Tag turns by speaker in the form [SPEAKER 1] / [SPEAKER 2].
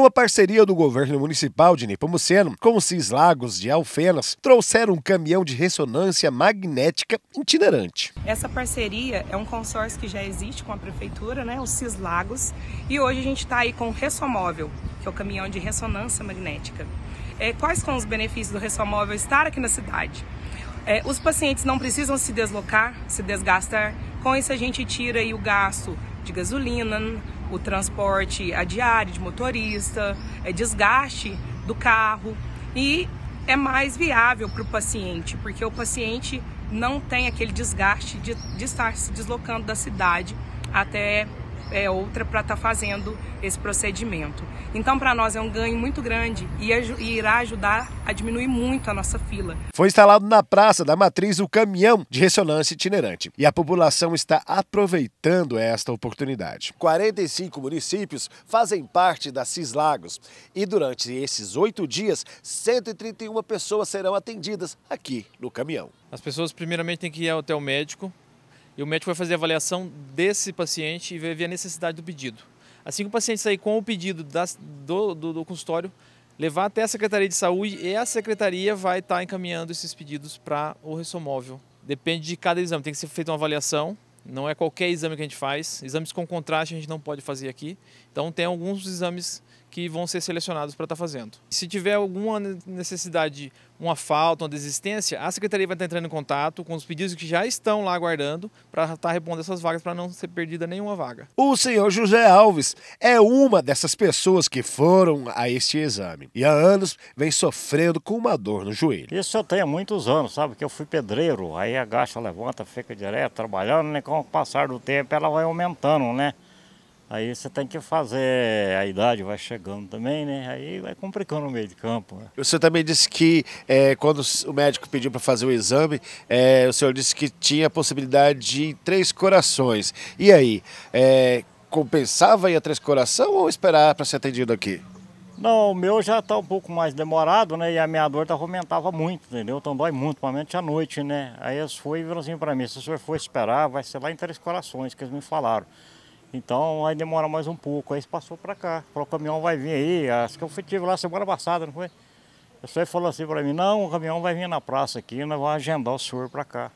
[SPEAKER 1] uma parceria do governo municipal de Nepomuceno com o Cislagos de Alfenas trouxeram um caminhão de ressonância magnética itinerante.
[SPEAKER 2] Essa parceria é um consórcio que já existe com a prefeitura, né, Cis Cislagos, e hoje a gente está aí com o Ressomóvel, que é o caminhão de ressonância magnética. É, quais são os benefícios do Ressomóvel estar aqui na cidade? É, os pacientes não precisam se deslocar, se desgastar. Com isso a gente tira aí o gasto de gasolina, o transporte a diário de motorista, é desgaste do carro e é mais viável para o paciente, porque o paciente não tem aquele desgaste de, de estar se deslocando da cidade até é, outra para estar tá fazendo esse procedimento. Então, para nós é um ganho muito grande e, e irá ajudar a diminuir muito a nossa fila.
[SPEAKER 1] Foi instalado na Praça da Matriz o caminhão de ressonância itinerante e a população está aproveitando esta oportunidade. 45 municípios fazem parte da Cislagos e durante esses oito dias, 131 pessoas serão atendidas aqui no caminhão.
[SPEAKER 3] As pessoas primeiramente têm que ir até o médico e o médico vai fazer a avaliação desse paciente e ver a necessidade do pedido. Assim que o paciente sair com o pedido das, do, do, do, consultório, levar até a Secretaria de Saúde e a Secretaria vai estar tá encaminhando esses pedidos para o ressomóvel. Depende de cada exame, tem que ser feita uma avaliação, não é qualquer exame que a gente faz. Exames com contraste a gente não pode fazer aqui. Então tem alguns exames que vão ser selecionados para estar tá fazendo. Se tiver alguma necessidade, uma falta, uma desistência, a secretaria vai estar tá entrando em contato com os pedidos que já estão lá aguardando para estar tá repondo essas vagas para não ser perdida nenhuma vaga.
[SPEAKER 1] O senhor José Alves é uma dessas pessoas que foram a este exame e há anos vem sofrendo com uma dor no joelho.
[SPEAKER 4] Isso eu tenho há muitos anos, sabe? Que eu fui pedreiro, aí agacha, levanta, fica direto trabalhando, né? Com o passar do tempo ela vai aumentando, né? Aí você tem que fazer, a idade vai chegando também, né? Aí vai complicando o meio de campo.
[SPEAKER 1] Né? O senhor também disse que é, quando o médico pediu para fazer o exame, é, o senhor disse que tinha a possibilidade de três corações. E aí, é, compensava ir a três coração ou esperar para ser atendido aqui?
[SPEAKER 4] Não, o meu já está um pouco mais demorado, né? E a minha dor tá, aumentava muito, entendeu? Então dói muito, principalmente à noite, né? Aí eles foram e viram assim para mim, se o senhor for esperar, vai ser lá em Três Corações, que eles me falaram. Então vai demorar mais um pouco. Aí passou para cá. Falou, o caminhão vai vir aí. Acho que eu estive lá semana passada, não foi? O senhor falou assim para mim, não, o caminhão vai vir na praça aqui, nós vamos agendar o senhor para cá.